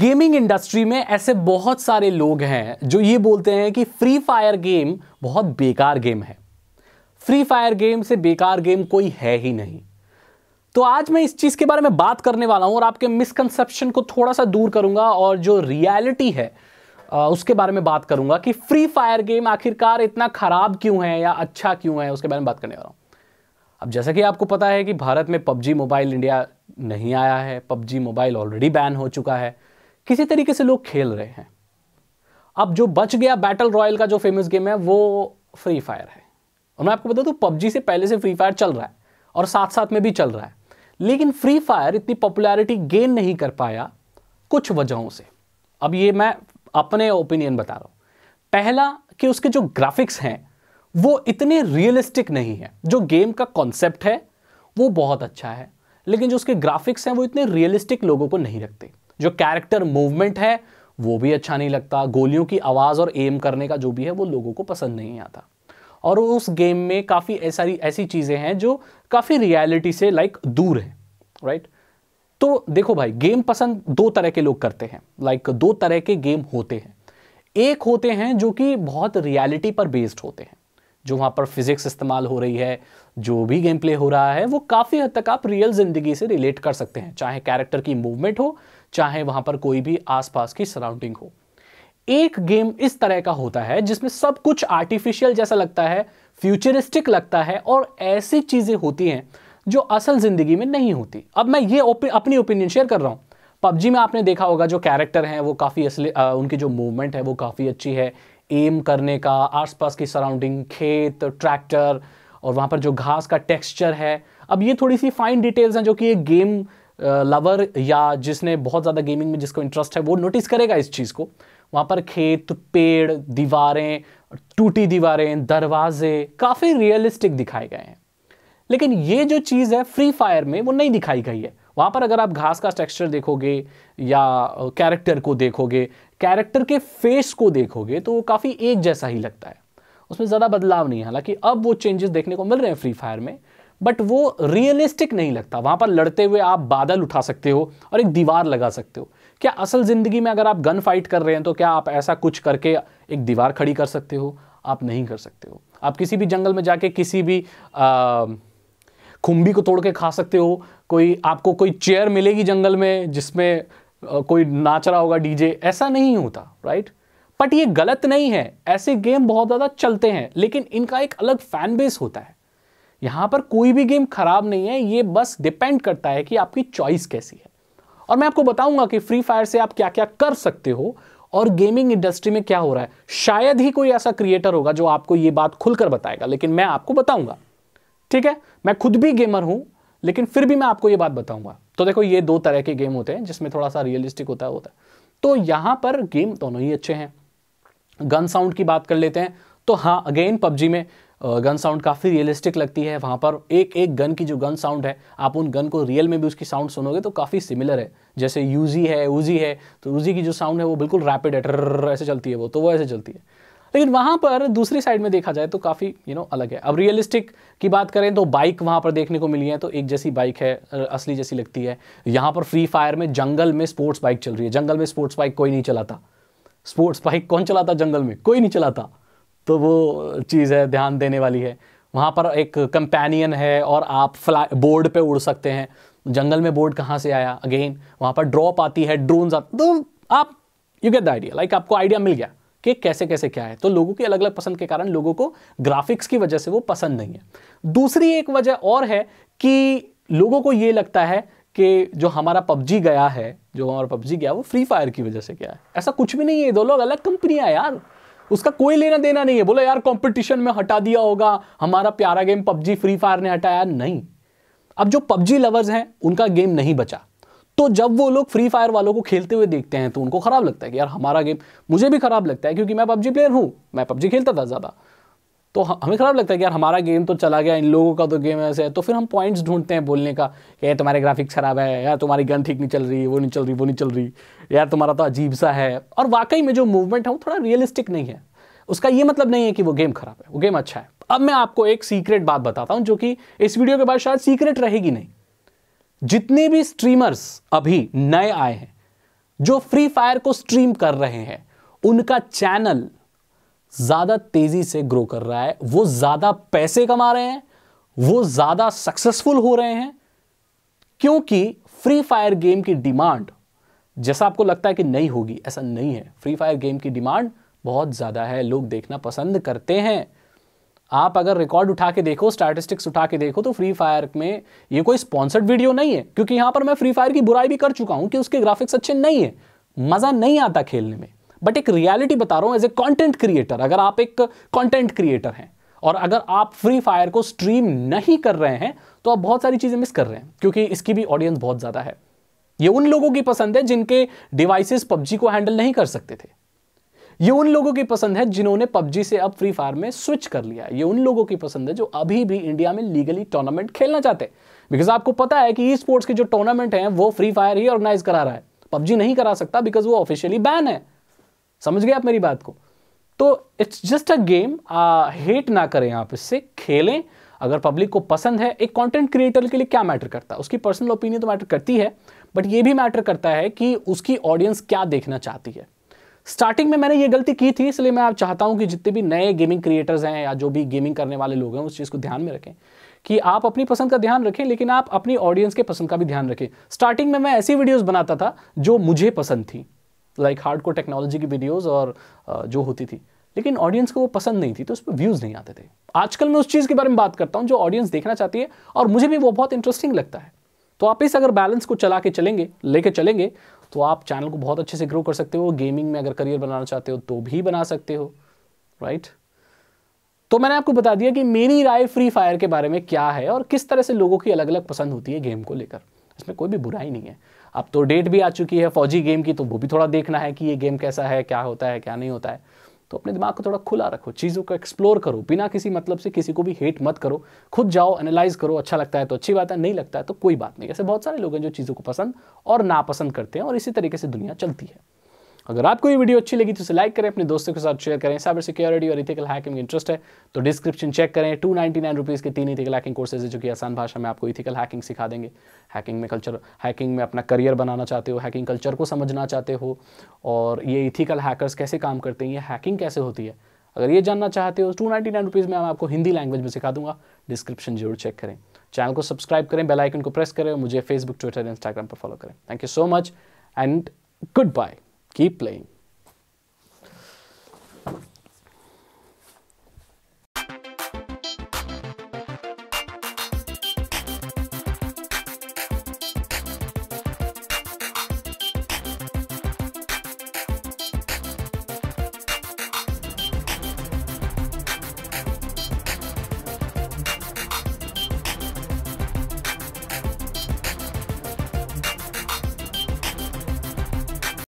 Gaming industry में ऐसे बहुत सारे लोग हैं जो ये बोलते हैं कि फ्री फायर गेम बहुत बेकार गेम है फ्री फायर गेम से बेकार गेम कोई है ही नहीं तो आज मैं इस चीज़ के बारे में बात करने वाला हूँ और आपके मिसकंसेप्शन को थोड़ा सा दूर करूंगा और जो रियलिटी है उसके बारे में बात करूंगा कि फ्री फायर गेम आखिरकार इतना ख़राब क्यों है या अच्छा क्यों है उसके बारे में बात करने वाला हूँ अब जैसा कि आपको पता है कि भारत में पबजी मोबाइल इंडिया नहीं आया है पबजी मोबाइल ऑलरेडी बैन हो चुका है किसी तरीके से लोग खेल रहे हैं अब जो बच गया बैटल रॉयल का जो फेमस गेम है वो फ्री फायर है और मैं आपको बता दूँ पबजी से पहले से फ्री फायर चल रहा है और साथ साथ में भी चल रहा है लेकिन फ्री फायर इतनी पॉपुलैरिटी गेन नहीं कर पाया कुछ वजहों से अब ये मैं अपने ओपिनियन बता रहा हूँ पहला कि उसके जो ग्राफिक्स हैं वो इतने रियलिस्टिक नहीं है जो गेम का कॉन्सेप्ट है वो बहुत अच्छा है लेकिन जो उसके ग्राफिक्स हैं वो इतने रियलिस्टिक लोगों को नहीं रखते जो कैरेक्टर मूवमेंट है वो भी अच्छा नहीं लगता गोलियों की आवाज़ और एम करने का जो भी है वो लोगों को पसंद नहीं आता और उस गेम में काफ़ी ऐसी ऐसी चीज़ें हैं जो काफ़ी रियलिटी से लाइक दूर हैं राइट तो देखो भाई गेम पसंद दो तरह के लोग करते हैं लाइक दो तरह के गेम होते हैं एक होते हैं जो कि बहुत रियलिटी पर बेस्ड होते हैं जो वहाँ पर फिजिक्स इस्तेमाल हो रही है जो भी गेम प्ले हो रहा है वो काफ़ी हद तक आप रियल ज़िंदगी से रिलेट कर सकते हैं चाहे कैरेक्टर की मूवमेंट हो चाहे वहां पर कोई भी आसपास की सराउंडिंग हो एक गेम इस तरह का होता है जिसमें सब कुछ आर्टिफिशियल जैसा लगता है फ्यूचरिस्टिक लगता है और ऐसी चीज़ें होती हैं जो असल ज़िंदगी में नहीं होती अब मैं ये अपनी ओपिनियन शेयर कर रहा हूं पबजी में आपने देखा होगा जो कैरेक्टर हैं वो काफ़ी असली आ, उनकी जो मूवमेंट है वो काफ़ी अच्छी है एम करने का आसपास की सराउंडिंग खेत ट्रैक्टर और वहाँ पर जो घास का टेक्सचर है अब ये थोड़ी सी फाइन डिटेल्स हैं जो कि एक गेम लवर या जिसने बहुत ज़्यादा गेमिंग में जिसको इंटरेस्ट है वो नोटिस करेगा इस चीज़ को वहाँ पर खेत पेड़ दीवारें टूटी दीवारें दरवाजे काफ़ी रियलिस्टिक दिखाए गए हैं लेकिन ये जो चीज़ है फ्री फायर में वो नहीं दिखाई गई है वहाँ पर अगर आप घास का टेक्सचर देखोगे या कैरेक्टर को देखोगे कैरेक्टर के फेस को देखोगे तो वो काफ़ी एक जैसा ही लगता है उसमें ज़्यादा बदलाव नहीं है हालांकि अब वो चेंजेस देखने को मिल रहे हैं फ्री फायर में बट वो रियलिस्टिक नहीं लगता वहाँ पर लड़ते हुए आप बादल उठा सकते हो और एक दीवार लगा सकते हो क्या असल ज़िंदगी में अगर आप गन फाइट कर रहे हैं तो क्या आप ऐसा कुछ करके एक दीवार खड़ी कर सकते हो आप नहीं कर सकते हो आप किसी भी जंगल में जाके किसी भी आ, खुम्बी को तोड़ के खा सकते हो कोई आपको कोई चेयर मिलेगी जंगल में जिसमें कोई नाच रहा होगा डीजे ऐसा नहीं होता राइट बट ये गलत नहीं है ऐसे गेम बहुत ज़्यादा चलते हैं लेकिन इनका एक अलग फैन बेस होता है यहां पर कोई भी गेम खराब नहीं है ये बस डिपेंड करता है कि आपकी चॉइस कैसी है और मैं आपको बताऊंगा कि फ्री फायर से आप क्या क्या कर सकते हो और गेमिंग इंडस्ट्री में क्या हो रहा है शायद ही कोई ऐसा क्रिएटर होगा जो आपको यह बात खुलकर बताएगा लेकिन मैं आपको बताऊंगा ठीक है मैं खुद भी गेमर हूं लेकिन फिर भी मैं आपको यह बात बताऊंगा तो देखो ये दो तरह के गेम होते हैं जिसमें थोड़ा सा रियलिस्टिक होता है होता है तो यहां पर गेम दोनों ही अच्छे हैं गन साउंड की बात कर लेते हैं तो हाँ अगेन पबजी में गन साउंड काफ़ी रियलिस्टिक लगती है वहाँ पर एक एक गन की जो गन साउंड है आप उन गन को रियल में भी उसकी साउंड सुनोगे तो काफ़ी सिमिलर है जैसे यूजी है ऊजी है तो ऊजी की जो साउंड है वो बिल्कुल रैपिड है ऐसे चलती है वो तो वो ऐसे चलती है लेकिन वहाँ पर दूसरी साइड में देखा जाए तो काफ़ी यू नो अलग है अब रियलिस्टिक की बात करें तो बाइक वहाँ पर देखने को मिली है तो एक जैसी बाइक है असली जैसी लगती है यहाँ पर फ्री फायर में जंगल में स्पोर्ट्स बाइक चल रही है जंगल में स्पोर्ट्स बाइक कोई नहीं चलाता स्पोर्ट्स बाइक कौन चलाता जंगल में कोई नहीं चलाता तो वो चीज़ है ध्यान देने वाली है वहाँ पर एक कंपेनियन है और आप फ्लाई बोर्ड पे उड़ सकते हैं जंगल में बोर्ड कहाँ से आया अगेन वहाँ पर ड्रॉप आती है ड्रोन्स आते तो आप you get the idea like आपको आइडिया मिल गया कि कैसे कैसे क्या है तो लोगों की अलग अलग पसंद के कारण लोगों को ग्राफिक्स की वजह से वो पसंद नहीं है दूसरी एक वजह और है कि लोगों को ये लगता है कि जो हमारा पबजी गया है जो हमारा पबजी गया वो फ्री फायर की वजह से गया है ऐसा कुछ भी नहीं है दो लोग अलग कंपनियाँ यार उसका कोई लेना देना नहीं है बोला यार कॉम्पिटिशन में हटा दिया होगा हमारा प्यारा गेम पबजी फ्री फायर ने हटाया नहीं अब जो पबजी लवर्स हैं उनका गेम नहीं बचा तो जब वो लोग फ्री फायर वालों को खेलते हुए देखते हैं तो उनको खराब लगता है कि यार हमारा गेम मुझे भी खराब लगता है क्योंकि मैं पबजी प्लेयर हूं मैं पबजी खेलता था ज़्यादा तो हमें ख़राब लगता है कि यार हमारा गेम तो चला गया इन लोगों का तो गेम ऐसे है तो फिर हम पॉइंट्स ढूंढते हैं बोलने का कि यार तुम्हारे ग्राफिक्स ख़राब है यार तुम्हारी गन ठीक नहीं चल रही वो नहीं चल रही वो नहीं चल रही यार तुम्हारा तो अजीब सा है और वाकई में जो मूवमेंट है वो थोड़ा रियलिस्टिक नहीं है उसका ये मतलब नहीं है कि वो गेम ख़राब है वो गेम अच्छा है अब मैं आपको एक सीक्रेट बात बताता हूँ जो कि इस वीडियो के बाद शायद सीक्रेट रहेगी नहीं जितने भी स्ट्रीमर्स अभी नए आए हैं जो फ्री फायर को स्ट्रीम कर रहे हैं उनका चैनल ज़्यादा तेज़ी से ग्रो कर रहा है वो ज़्यादा पैसे कमा रहे हैं वो ज़्यादा सक्सेसफुल हो रहे हैं क्योंकि फ्री फायर गेम की डिमांड जैसा आपको लगता है कि नहीं होगी ऐसा नहीं है फ्री फायर गेम की डिमांड बहुत ज़्यादा है लोग देखना पसंद करते हैं आप अगर रिकॉर्ड उठा के देखो स्टैटिस्टिक्स उठा के देखो तो फ्री फायर में ये कोई स्पॉन्सर्ड वीडियो नहीं है क्योंकि यहां पर मैं फ्री फायर की बुराई भी कर चुका हूं कि उसके ग्राफिक्स अच्छे नहीं है मज़ा नहीं आता खेलने में बट एक रियलिटी बता रहा हूं एज ए कॉन्टेंट क्रिएटर अगर आप एक कॉन्टेंट क्रिएटर हैं और अगर आप फ्री फायर को स्ट्रीम नहीं कर रहे हैं तो आप बहुत सारी चीज़ें मिस कर रहे हैं क्योंकि इसकी भी ऑडियंस बहुत ज़्यादा है ये उन लोगों की पसंद है जिनके डिवाइसेस पबजी को हैंडल नहीं कर सकते थे ये उन लोगों की पसंद है जिन्होंने पबजी से अब फ्री फायर में स्विच कर लिया ये उन लोगों की पसंद है जो अभी भी इंडिया में लीगली टूर्नामेंट खेलना चाहते हैं बिकॉज आपको पता है कि ई स्पोर्ट्स के जो टूर्नामेंट हैं वो फ्री फायर ही ऑर्गेनाइज करा रहा है पबजी नहीं करा सकता बिकॉज वो ऑफिशियली बैन है समझ गए आप मेरी बात को तो it's just a game hate ना करें आप इससे खेलें अगर पब्लिक को पसंद है एक कंटेंट क्रिएटर के लिए क्या मैटर करता है उसकी पर्सनल ओपिनियन तो मैटर करती है बट ये भी मैटर करता है कि उसकी ऑडियंस क्या देखना चाहती है स्टार्टिंग में मैंने ये गलती की थी इसलिए मैं आप चाहता हूं कि जितने भी नए गेमिंग क्रिएटर्स हैं या जो भी गेमिंग करने वाले लोग हैं उस चीज़ को ध्यान में रखें कि आप अपनी पसंद का ध्यान रखें लेकिन आप अपनी ऑडियंस के पसंद का भी ध्यान रखें स्टार्टिंग में मैं ऐसी वीडियोज बनाता था जो मुझे पसंद थी लाइक हार्ड कोर टेक्नोलॉजी की वीडियोज़ और uh, जो होती थी लेकिन ऑडियंस को वो पसंद नहीं थी तो उस पर व्यूज़ नहीं आते थे आजकल मैं उस चीज़ के बारे में बात करता हूँ जो ऑडियंस देखना चाहती है और मुझे भी वो बहुत इंटरेस्टिंग लगता है तो आप इस अगर बैलेंस को चला के चलेंगे लेके चलेंगे तो आप चैनल को बहुत अच्छे से ग्रो कर सकते हो गेमिंग में अगर करियर बनाना चाहते हो तो भी बना सकते हो राइट तो मैंने आपको बता दिया कि मेरी राय फ्री फायर के बारे में क्या है और किस तरह से लोगों की अलग अलग पसंद होती है गेम को लेकर इसमें कोई भी बुराई नहीं है अब तो डेट भी आ चुकी है फौजी गेम की तो वो भी थोड़ा देखना है कि ये गेम कैसा है क्या होता है क्या नहीं होता है तो अपने दिमाग को थोड़ा खुला रखो चीज़ों को एक्सप्लोर करो बिना किसी मतलब से किसी को भी हेट मत करो खुद जाओ एनालाइज करो अच्छा लगता है तो अच्छी बात है नहीं लगता है तो कोई बात नहीं ऐसे बहुत सारे लोग हैं जो चीज़ों को पसंद और नापसंद करते हैं और इसी तरीके से दुनिया चलती है अगर आपको ये वीडियो अच्छी लगी तो इसे लाइक करें अपने दोस्तों के साथ शेयर करें साइबर सिक्योरिटी और इथिकल हैकिंग इंटरेस्ट है तो डिस्क्रिप्शन चेक करें टू नाइन्टी नाइन रुपीज़ के तीन इथिकल हैकिंग कोर्सेज है जो कि आसान भाषा में आपको इथिकल हैकिंग सिखा देंगे हैकिंग में कल्चर हैकिंग में अपना करियर बनाना चाहते हो हैकिंग कल्चर को समझना चाहते हो और ये इथिकल हैकर्स कैसे काम करते हैं ये हैकिंग कैसे होती है अगर ये जानना चाहते हो टू नाइन्टी नाइन रुपीज़ में मैं आपको हिंदी लैंग्वेज में सिखा दूंगा डिस्क्रिप्शन जरूर चेक करें चैनल को सब्सक्राइब करें बेल आइकन को प्रेस करें और मुझे फेसबुक ट्विटर इंस्टाग्राम पर फॉलो करें thank you so much and goodbye Keep playing.